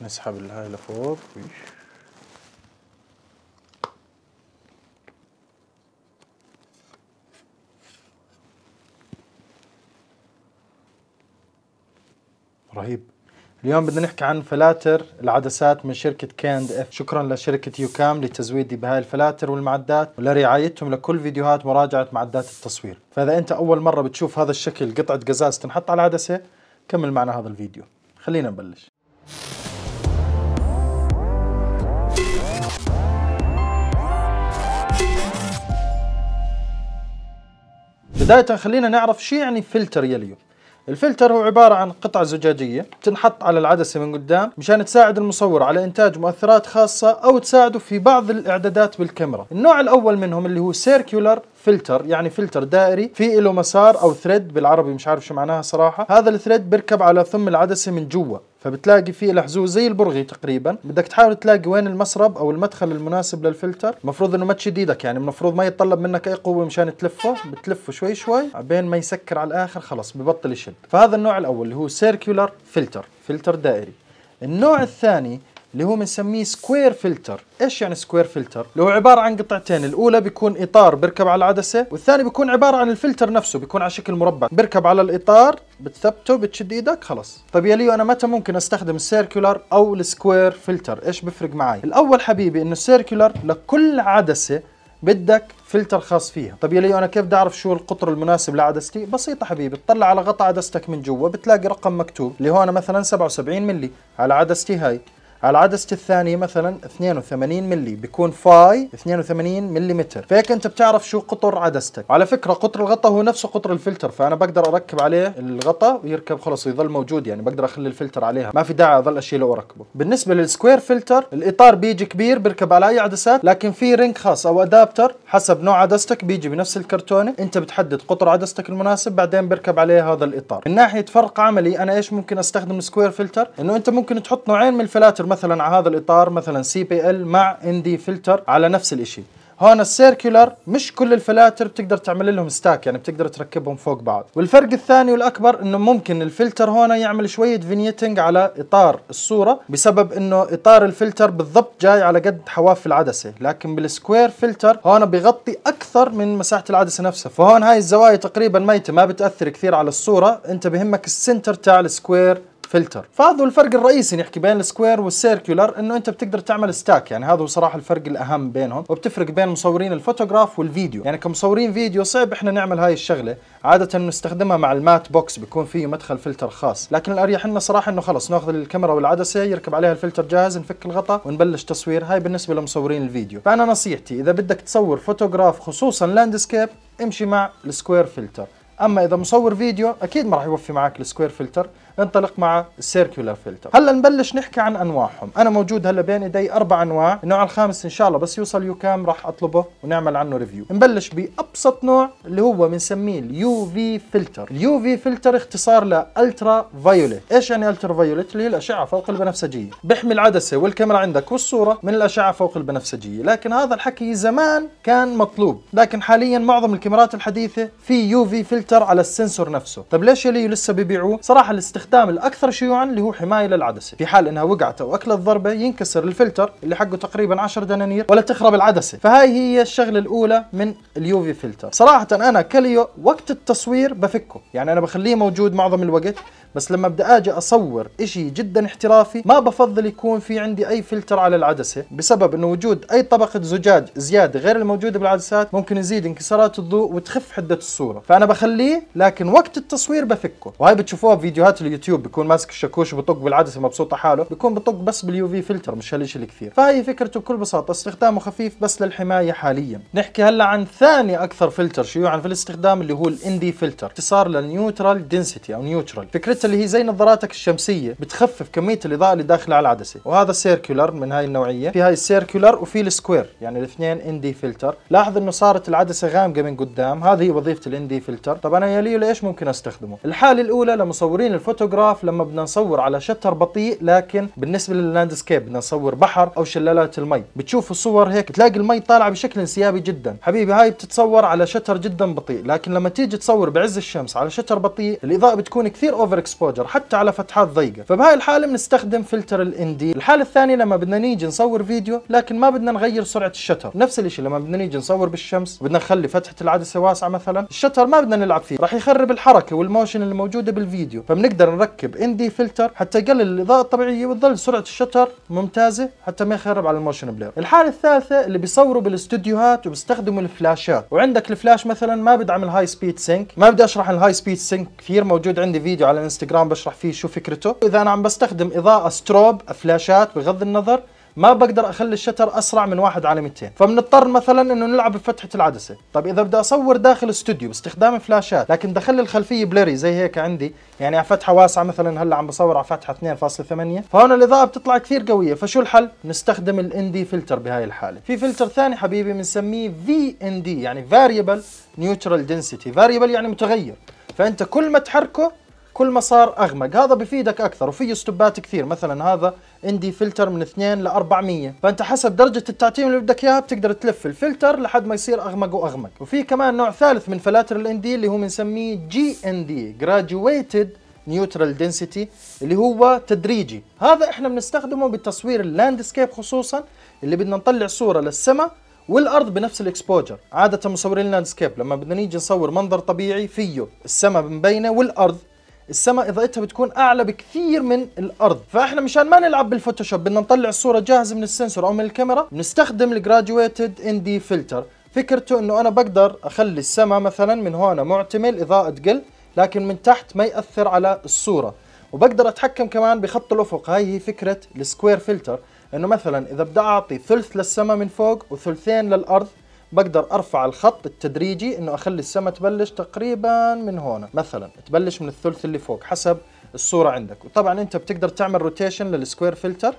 نسحب الهاي لفوق رهيب اليوم بدنا نحكي عن فلاتر العدسات من شركة كيند اف شكرا لشركة يوكام لتزويدي بهاي الفلاتر والمعدات ولرعايتهم لكل فيديوهات مراجعة معدات التصوير فإذا أنت أول مرة بتشوف هذا الشكل قطعة قزاز تنحط على العدسة كمل معنا هذا الفيديو خلينا نبلش بداية خلينا نعرف شو يعني فلتر يليو الفلتر هو عبارة عن قطعة زجاجية تنحط على العدسة من قدام مشان تساعد المصور على إنتاج مؤثرات خاصة أو تساعده في بعض الإعدادات بالكاميرا النوع الأول منهم اللي هو سيركيولر فلتر يعني فلتر دائري في له مسار أو ثريد بالعربي مش عارف شو معناها صراحة هذا الثريد بيركب على ثم العدسة من جوا فبتلاقي فيه لحزوز زي البرغي تقريبا بدك تحاول تلاقي وين المسرب او المدخل المناسب للفلتر المفروض انه ما تشد ايدك يعني المفروض ما يتطلب منك اي قوه مشان تلفه بتلفه شوي شوي بين ما يسكر على الاخر خلص ببطل يشد فهذا النوع الاول اللي هو سيركيولر فلتر فلتر دائري النوع الثاني اللي هو بنسميه سكوير فلتر ايش يعني سكوير فلتر اللي هو عباره عن قطعتين الاولى بيكون اطار بيركب على العدسه والثاني بيكون عباره عن الفلتر نفسه بيكون على شكل مربع بيركب على الاطار بتثبته بتشد ايدك خلص طب يا ليو انا متى ممكن استخدم السيركولر او السكوير فلتر ايش بفرق معي الاول حبيبي انه السيركولر لكل عدسه بدك فلتر خاص فيها طب يا ليو انا كيف بدي اعرف شو القطر المناسب لعدستي بسيطه حبيبي بتطلع على غطاء عدستك من جوا بتلاقي رقم مكتوب اللي هو انا مثلا 77 ملي على عدستي هاي على العدسة الثانية مثلا 82 ملي بيكون فاي 82 متر فهيك انت بتعرف شو قطر عدستك على فكرة قطر الغطا هو نفسه قطر الفلتر فانا بقدر اركب عليه الغطا ويركب خلص ويظل موجود يعني بقدر اخلي الفلتر عليها ما في داعي أظل اشيله واركبه بالنسبة للسكوير فلتر الاطار بيجي كبير بركب على اي عدسات لكن في رينج خاص او ادابتر حسب نوع عدستك بيجي بنفس الكرتونة انت بتحدد قطر عدستك المناسب بعدين بركب عليه هذا الاطار من ناحية فرق عملي انا ايش ممكن استخدم سكوير فلتر انه انت ممكن تحط نوعين من الفلاتر مثلا على هذا الاطار مثلا سي بي ال مع ان دي فلتر على نفس الشيء هون السيركولر مش كل الفلاتر بتقدر تعمل لهم ستاك يعني بتقدر تركبهم فوق بعض والفرق الثاني والاكبر انه ممكن الفلتر هون يعمل شويه فينيتنج على اطار الصوره بسبب انه اطار الفلتر بالضبط جاي على قد حواف العدسه لكن بالسكوير فلتر هون بيغطي اكثر من مساحه العدسه نفسها فهون هاي الزوايا تقريبا ميته ما بتاثر كثير على الصوره انت بهمك السنتر تاع السكوير فلتر فهذا الفرق الرئيسي نحكي بين السكوير والسيركولر انه انت بتقدر تعمل ستاك يعني هذا هو صراحه الفرق الاهم بينهم وبتفرق بين مصورين الفوتوغراف والفيديو يعني كمصورين فيديو صعب احنا نعمل هاي الشغله عاده نستخدمها مع المات بوكس بيكون فيه مدخل فلتر خاص لكن الاريح لنا صراحه انه خلص ناخذ الكاميرا والعدسه يركب عليها الفلتر جاهز نفك الغطاء ونبلش تصوير هاي بالنسبه لمصورين الفيديو فانا نصيحتي اذا بدك تصور فوتوغراف خصوصا لاندسكيب امشي مع السكوير فلتر اما اذا مصور فيديو اكيد ما راح يوفي معك السكوير فلتر انطلق مع السيركولر فلتر هلا نبلش نحكي عن انواعهم انا موجود هلا بين ايدي اربع انواع النوع الخامس ان شاء الله بس يوصل يو كام راح اطلبه ونعمل عنه ريفيو نبلش بابسط نوع اللي هو بنسميه اليو في فلتر اليو في فلتر اختصار لالترا فايوليت ايش يعني الترا فايوليت اللي هي الاشعه فوق البنفسجيه بيحمي العدسه والكاميرا عندك والصوره من الاشعه فوق البنفسجيه لكن هذا الحكي زمان كان مطلوب لكن حاليا معظم الكاميرات الحديثه في يو في فلتر فلتر على السنسور نفسه طب ليش يلي لسه ببيعوه صراحه الاستخدام الاكثر شيوعا اللي هو حمايه للعدسه في حال انها وقعت او اكلت ضربه ينكسر الفلتر اللي حقه تقريبا 10 دنانير ولا تخرب العدسه فهاي هي الشغله الاولى من اليوفي فلتر صراحه انا كليو وقت التصوير بفكه يعني انا بخليه موجود معظم الوقت بس لما بدي اجي اصور شيء جدا احترافي ما بفضل يكون في عندي اي فلتر على العدسه بسبب انه وجود اي طبقه زجاج زياده غير الموجوده بالعدسات ممكن يزيد انكسارات الضوء وتخف حده الصوره فانا بخلي بخليه لكن وقت التصوير بفكه وهي بتشوفوها بفيديوهات اليوتيوب بيكون ماسك الشاكوش وبطق بالعدسه مبسوطه حاله بيكون بطق بس باليو في فلتر مش هالشيء الكثير فهي فكرته بكل بساطه استخدامه خفيف بس للحمايه حاليا نحكي هلا عن ثاني اكثر فلتر شيوعا في الاستخدام اللي هو الان دي فلتر اختصار للنيوترال دنسيتي او نيوترال فكرتها اللي هي زي نظاراتك الشمسيه بتخفف كميه الاضاءه اللي داخله على العدسه وهذا سيركولر من هاي النوعيه في هاي السيركولر وفي السكوير يعني الاثنين ان دي فلتر لاحظ انه صارت العدسه غامقه من قدام هذه هي وظيفه الاندي فلتر طب انا يلي ليش ممكن استخدمه الحاله الاولى لمصورين الفوتوغراف لما بدنا نصور على شتر بطيء لكن بالنسبه لللاندسكيب بدنا نصور بحر او شلالات المي بتشوفوا الصور هيك بتلاقي المي طالعه بشكل انسيابي جدا حبيبي هاي بتتصور على شتر جدا بطيء لكن لما تيجي تصور بعز الشمس على شتر بطيء الاضاءه بتكون كثير اوفر اكسبوجر حتى على فتحات ضيقه فبهاي الحاله بنستخدم فلتر الان دي الحاله الثانيه لما بدنا نيجي نصور فيديو لكن ما بدنا نغير سرعه الشتر نفس الشيء لما بدنا نيجي نصور بالشمس بدنا نخلي فتحه العدسه واسعه مثلا الشتر ما بدنا نلعب نلعب فيه راح يخرب الحركه والموشن اللي موجوده بالفيديو فبنقدر نركب ان دي فلتر حتى يقلل الاضاءه الطبيعيه وتظل سرعه الشتر ممتازه حتى ما يخرب على الموشن بلير الحاله الثالثه اللي بيصوروا بالاستديوهات وبيستخدموا الفلاشات وعندك الفلاش مثلا ما بدعم الهاي سبيد سينك ما بدي اشرح الهاي سبيد سينك كثير موجود عندي فيديو على الانستغرام بشرح فيه شو فكرته اذا انا عم بستخدم اضاءه ستروب فلاشات بغض النظر ما بقدر اخلي الشتر اسرع من واحد على 200 فبنضطر مثلا انه نلعب بفتحه العدسه طب اذا بدي اصور داخل استوديو باستخدام فلاشات لكن دخل الخلفيه بلري زي هيك عندي يعني على فتحه واسعه مثلا هلا عم بصور على فتحه 2.8 فهون الاضاءه بتطلع كثير قويه فشو الحل نستخدم الاندي فلتر بهاي الحاله في فلتر ثاني حبيبي بنسميه في ان دي يعني فاريبل نيوترال دنسيتي فاريبل يعني متغير فانت كل ما تحركه كل ما صار اغمق هذا بفيدك اكثر وفيه ستوبات كثير مثلا هذا عندي فلتر من 2 ل 400 فانت حسب درجه التعتيم اللي بدك اياها بتقدر تلف الفلتر لحد ما يصير اغمق واغمق وفي كمان نوع ثالث من فلاتر الاندي اللي هو بنسميه جي ان دي جراديويتد نيوترال دنسيتي اللي هو تدريجي هذا احنا بنستخدمه بالتصوير اللاندسكيب خصوصا اللي بدنا نطلع صوره للسماء والارض بنفس الاكسبوجر عاده مصورين اللاندسكيب لما بدنا نيجي نصور منظر طبيعي فيه السماء مبينه والارض السماء اضاءتها بتكون اعلى بكثير من الارض فاحنا مشان ما نلعب بالفوتوشوب بدنا نطلع الصوره جاهزه من السنسور او من الكاميرا بنستخدم الجراديويتد ان دي فلتر فكرته انه انا بقدر اخلي السماء مثلا من هون معتمل اضاءه تقل لكن من تحت ما ياثر على الصوره وبقدر اتحكم كمان بخط الافق هاي هي فكره السكوير فلتر انه مثلا اذا بدي اعطي ثلث للسماء من فوق وثلثين للارض بقدر ارفع الخط التدريجي انه اخلي السماء تبلش تقريبا من هون مثلا تبلش من الثلث اللي فوق حسب الصوره عندك وطبعا انت بتقدر تعمل روتيشن للسكوير فلتر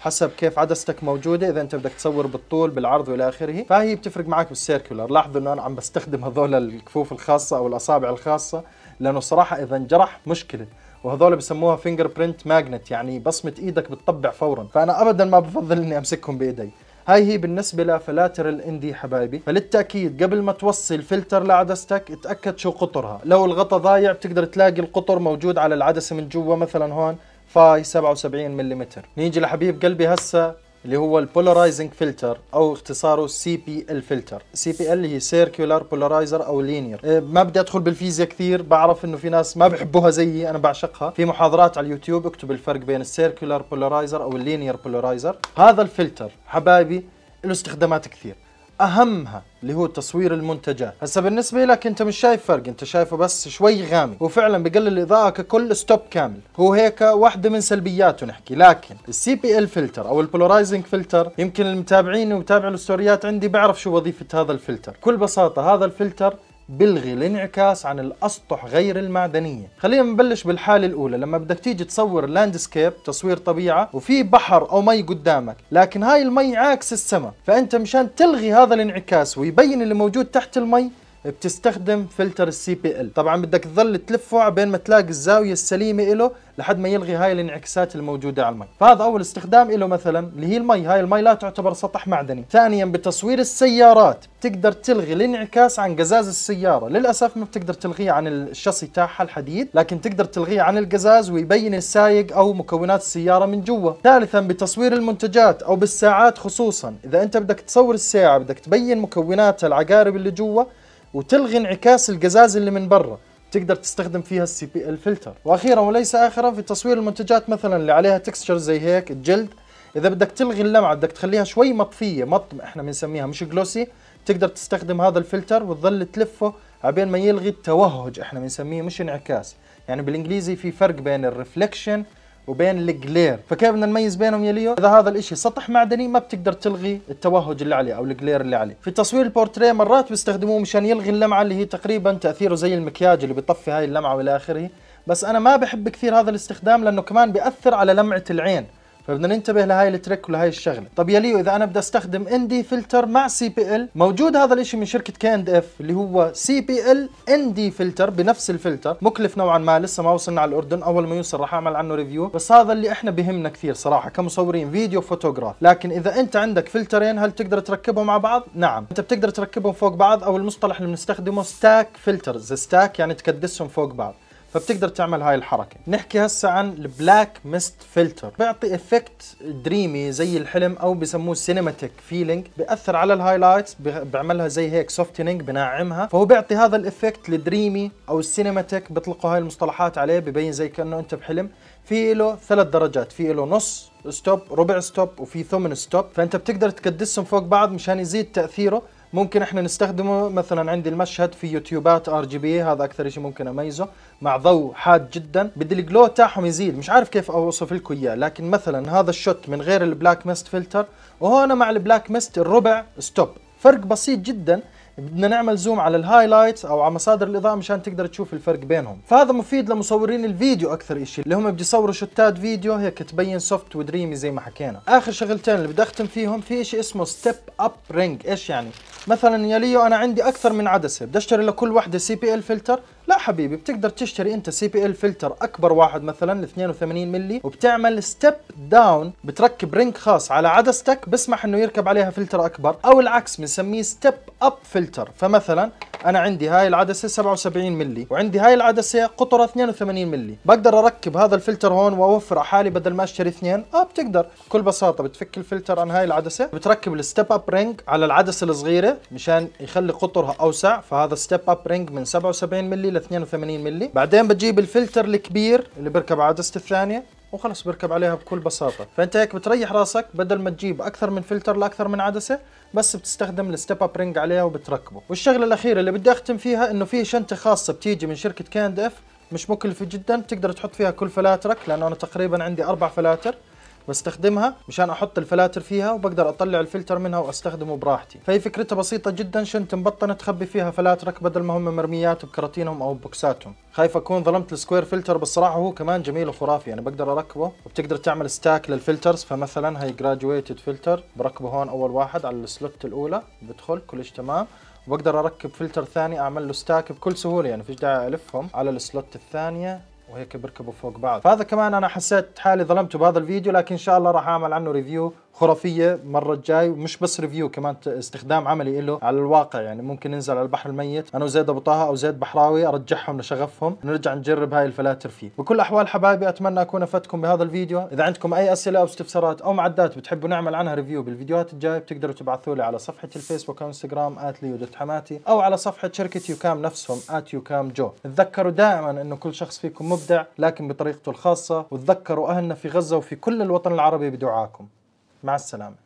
حسب كيف عدستك موجوده اذا انت بدك تصور بالطول بالعرض والى اخره فهي بتفرق معك بالسيركولر لاحظوا انه انا عم بستخدم هذول الكفوف الخاصه او الاصابع الخاصه لانه صراحه اذا انجرح مشكله وهذول بسموها فينجر برنت ماجنت يعني بصمه ايدك بتطبع فورا فانا ابدا ما بفضل اني امسكهم بايدي هاي هي بالنسبة لفلاتر الاندي حبايبي فللتأكيد قبل ما توصل فلتر لعدستك اتأكد شو قطرها لو الغطا ضايع بتقدر تلاقي القطر موجود على العدسة من جوا مثلا هون فاي 77 ملم نيجي لحبيب قلبي هسه اللي هو البولارايزنج فلتر او اختصاره سي بي ال فلتر سي بي ال هي سيركولار بولارايزر او لينير إيه، ما بدي ادخل بالفيزياء كثير بعرف انه في ناس ما بحبوها زيي انا بعشقها في محاضرات على اليوتيوب اكتب الفرق بين السيركولار بولارايزر او اللينير بولارايزر هذا الفلتر حبايبي له استخدامات كثير اهمها اللي هو تصوير المنتجات هسه بالنسبه لك انت مش شايف فرق انت شايفه بس شوي غامق وفعلا بقلل الاضاءه ككل ستوب كامل هو هيك واحده من سلبياته نحكي لكن السي بي ال فلتر او البولرايزنج فلتر يمكن المتابعين ومتابع الستوريات عندي بعرف شو وظيفه هذا الفلتر بكل بساطه هذا الفلتر بلغي الانعكاس عن الاسطح غير المعدنيه خلينا نبلش بالحاله الاولى لما بدك تيجي تصور لاندسكيب تصوير طبيعه وفي بحر او مي قدامك لكن هاي المي عاكس السماء فانت مشان تلغي هذا الانعكاس ويبين اللي موجود تحت المي بتستخدم فلتر السي بي ال طبعا بدك تظل تلفه بين ما تلاقي الزاويه السليمه له لحد ما يلغي هاي الانعكاسات الموجوده على المي فهذا اول استخدام له مثلا اللي هي المي هاي المي لا تعتبر سطح معدني ثانيا بتصوير السيارات بتقدر تلغي الانعكاس عن قزاز السياره للاسف ما بتقدر تلغيه عن الشاصي تاعها الحديد لكن تقدر تلغيه عن القزاز ويبين السايق او مكونات السياره من جوا ثالثا بتصوير المنتجات او بالساعات خصوصا اذا انت بدك تصور الساعه بدك تبين مكوناتها العقارب اللي جوا وتلغي انعكاس القزاز اللي من برا تقدر تستخدم فيها السي بي الفلتر واخيرا وليس اخرا في تصوير المنتجات مثلا اللي عليها تكستشر زي هيك الجلد اذا بدك تلغي اللمعه بدك تخليها شوي مطفيه مطم احنا بنسميها مش جلوسي تقدر تستخدم هذا الفلتر وتظل تلفه عبين ما يلغي التوهج احنا بنسميه مش انعكاس يعني بالانجليزي في فرق بين الريفلكشن وبين الجلير فكيف بدنا نميز بينهم يا ليو اذا هذا الاشي سطح معدني ما بتقدر تلغي التوهج اللي عليه او الجلير اللي عليه في تصوير البورتريه مرات بيستخدموه مشان يلغي اللمعه اللي هي تقريبا تاثيره زي المكياج اللي بيطفي هاي اللمعه والى اخره بس انا ما بحب كثير هذا الاستخدام لانه كمان بياثر على لمعه العين فبدنا ننتبه لهي التريك ولهي الشغله طب يا ليو اذا انا بدي استخدم ان دي فلتر مع سي بي ال موجود هذا الشيء من شركه كي اند اف اللي هو سي بي ال ان دي فلتر بنفس الفلتر مكلف نوعا ما لسه ما وصلنا على الاردن اول ما يوصل راح اعمل عنه ريفيو بس هذا اللي احنا بهمنا كثير صراحه كمصورين فيديو فوتوغراف لكن اذا انت عندك فلترين هل تقدر تركبهم مع بعض نعم انت بتقدر تركبهم فوق بعض او المصطلح اللي بنستخدمه ستاك فلترز ستاك يعني تكدسهم فوق بعض فبتقدر تعمل هاي الحركه نحكي هسه عن البلاك ميست فلتر بيعطي افكت دريمي زي الحلم او بسموه سينماتيك فيلينج بياثر على الهايلايتس بيعملها زي هيك سوفتنينج بناعمها فهو بيعطي هذا الافكت الدريمي او السينماتيك بيطلقوا هاي المصطلحات عليه ببين زي كانه انت بحلم في له ثلاث درجات في له نص ستوب ربع ستوب وفي ثمن ستوب فانت بتقدر تكدسهم فوق بعض مشان يزيد تاثيره ممكن احنا نستخدمه مثلا عندي المشهد في يوتيوبات ار جي بي إيه، هذا اكثر شيء ممكن اميزه مع ضوء حاد جدا بدي الجلو تاعهم يزيد مش عارف كيف اوصف لكم اياه لكن مثلا هذا الشوت من غير البلاك ميست فلتر وهنا مع البلاك ميست الربع ستوب فرق بسيط جدا بدنا نعمل زوم على الهايلايتس او على مصادر الاضاءه مشان تقدر تشوف الفرق بينهم فهذا مفيد لمصورين الفيديو اكثر شيء اللي هم بده يصوروا شوتات فيديو هيك تبين سوفت ودريمي زي ما حكينا اخر شغلتين اللي بدي اختم فيهم في شيء اسمه ستيب اب رينج ايش يعني مثلا يا ليو انا عندي اكثر من عدسه بدي اشتري لكل وحده سي بي ال فلتر لا حبيبي بتقدر تشتري انت سي بي ال فلتر اكبر واحد مثلا 82 ملي وبتعمل ستيب داون بتركب رينج خاص على عدستك بسمح انه يركب عليها فلتر اكبر او العكس بنسميه ستيب اب فلتر فمثلا انا عندي هاي العدسه 77 ملي وعندي هاي العدسه قطرها 82 ملي بقدر اركب هذا الفلتر هون واوفر على حالي بدل ما اشتري اثنين اه بتقدر بكل بساطه بتفك الفلتر عن هاي العدسه بتركب الستيب اب رينج على العدسه الصغيره مشان يخلي قطرها اوسع فهذا ستيب اب رينج من 77 ملي ل 82 ملي بعدين بتجيب الفلتر الكبير اللي بيركب على عدسه الثانيه وخلص بركب عليها بكل بساطة فانت هيك بتريح راسك بدل ما تجيب اكثر من فلتر لاكثر من عدسة بس بتستخدم الستيب اب رينج عليها وبتركبه والشغلة الاخيرة اللي بدي اختم فيها انه في شنطة خاصة بتيجي من شركة كاند اف مش مكلفة جدا بتقدر تحط فيها كل فلاترك لانه انا تقريبا عندي اربع فلاتر بستخدمها مشان احط الفلاتر فيها وبقدر اطلع الفلتر منها واستخدمه براحتي فهي فكرتها بسيطه جدا شنت مبطنه تخبي فيها فلاترك بدل ما هم مرميات بكراتينهم او بوكساتهم خايف اكون ظلمت السكوير فلتر صراحه هو كمان جميل وخرافي يعني بقدر اركبه وبتقدر تعمل ستاك للفلترز فمثلا هي جراجويتد فلتر بركبه هون اول واحد على السلوت الاولى بدخل كلش تمام وبقدر اركب فلتر ثاني اعمل له ستاك بكل سهوله يعني فيش داعي الفهم على السلوت الثانيه وهيك بركبوا فوق بعض فهذا كمان انا حسيت حالي ظلمته بهذا الفيديو لكن ان شاء الله راح اعمل عنه ريفيو خرافيه المره الجاي ومش بس ريفيو كمان استخدام عملي له على الواقع يعني ممكن ننزل على البحر الميت انا وزيد ابو طه او زيد بحراوي ارجعهم لشغفهم ونرجع نجرب هاي الفلاتر فيه بكل احوال حبايبي اتمنى اكون افدتكم بهذا الفيديو اذا عندكم اي اسئله او استفسارات او معدات بتحبوا نعمل عنها ريفيو بالفيديوهات الجايه بتقدروا تبعثوا لي على صفحه الفيسبوك او انستغرام @leo.hamati او على صفحه شركه يوكام نفسهم @يوكام جو تذكروا دائما انه كل شخص فيكم مبدع لكن بطريقته الخاصه وتذكروا اهلنا في غزه وفي كل الوطن العربي بدعائكم مع السلامه